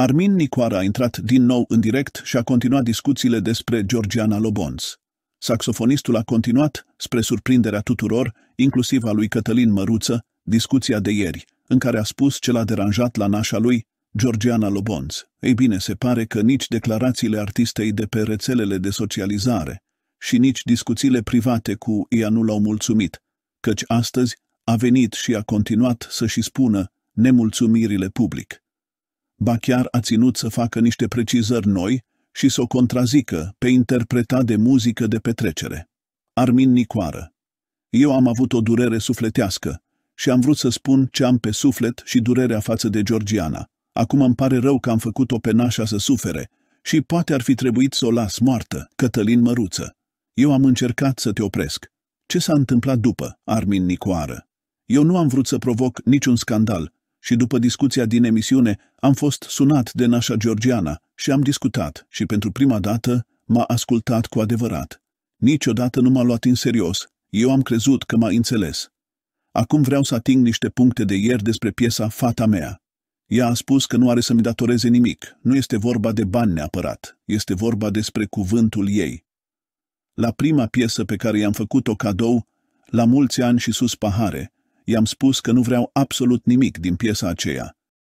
Armin Nicoara a intrat din nou în direct și a continuat discuțiile despre Georgiana Lobonț. Saxofonistul a continuat, spre surprinderea tuturor, inclusiv a lui Cătălin Măruță, discuția de ieri, în care a spus ce l-a deranjat la nașa lui, Georgiana Lobonț. Ei bine, se pare că nici declarațiile artistei de pe rețelele de socializare și nici discuțiile private cu ea nu l-au mulțumit, căci astăzi a venit și a continuat să-și spună nemulțumirile public ba chiar a ținut să facă niște precizări noi și să o contrazică pe interpreta de muzică de petrecere. Armin Nicoară Eu am avut o durere sufletească și am vrut să spun ce am pe suflet și durerea față de Georgiana. Acum îmi pare rău că am făcut-o pe nașa să sufere și poate ar fi trebuit să o las moartă, Cătălin Măruță. Eu am încercat să te opresc. Ce s-a întâmplat după, Armin Nicoară? Eu nu am vrut să provoc niciun scandal, și după discuția din emisiune am fost sunat de nașa Georgiana și am discutat și pentru prima dată m-a ascultat cu adevărat. Niciodată nu m-a luat în serios. Eu am crezut că m-a înțeles. Acum vreau să ating niște puncte de ieri despre piesa Fata mea. Ea a spus că nu are să-mi datoreze nimic. Nu este vorba de bani neapărat. Este vorba despre cuvântul ei. La prima piesă pe care i-am făcut-o cadou, la mulți ani și sus pahare, I-am spus că nu vreau absolut nimic din piesa aceea